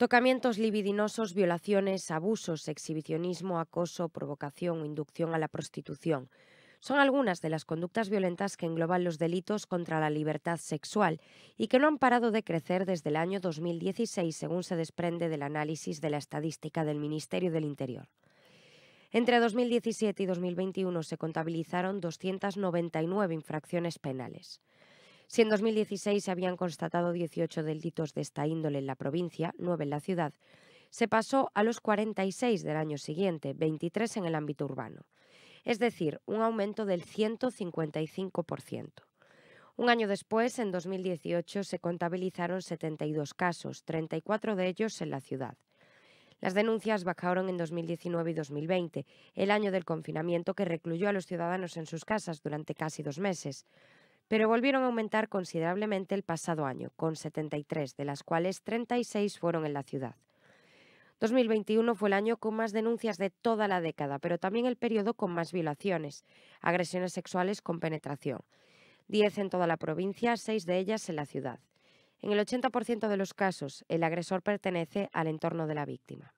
Tocamientos libidinosos, violaciones, abusos, exhibicionismo, acoso, provocación o inducción a la prostitución. Son algunas de las conductas violentas que engloban los delitos contra la libertad sexual y que no han parado de crecer desde el año 2016, según se desprende del análisis de la estadística del Ministerio del Interior. Entre 2017 y 2021 se contabilizaron 299 infracciones penales. Si en 2016 se habían constatado 18 delitos de esta índole en la provincia, 9 en la ciudad, se pasó a los 46 del año siguiente, 23 en el ámbito urbano, es decir, un aumento del 155%. Un año después, en 2018, se contabilizaron 72 casos, 34 de ellos en la ciudad. Las denuncias bajaron en 2019 y 2020, el año del confinamiento que recluyó a los ciudadanos en sus casas durante casi dos meses pero volvieron a aumentar considerablemente el pasado año, con 73, de las cuales 36 fueron en la ciudad. 2021 fue el año con más denuncias de toda la década, pero también el periodo con más violaciones, agresiones sexuales con penetración. 10 en toda la provincia, 6 de ellas en la ciudad. En el 80% de los casos, el agresor pertenece al entorno de la víctima.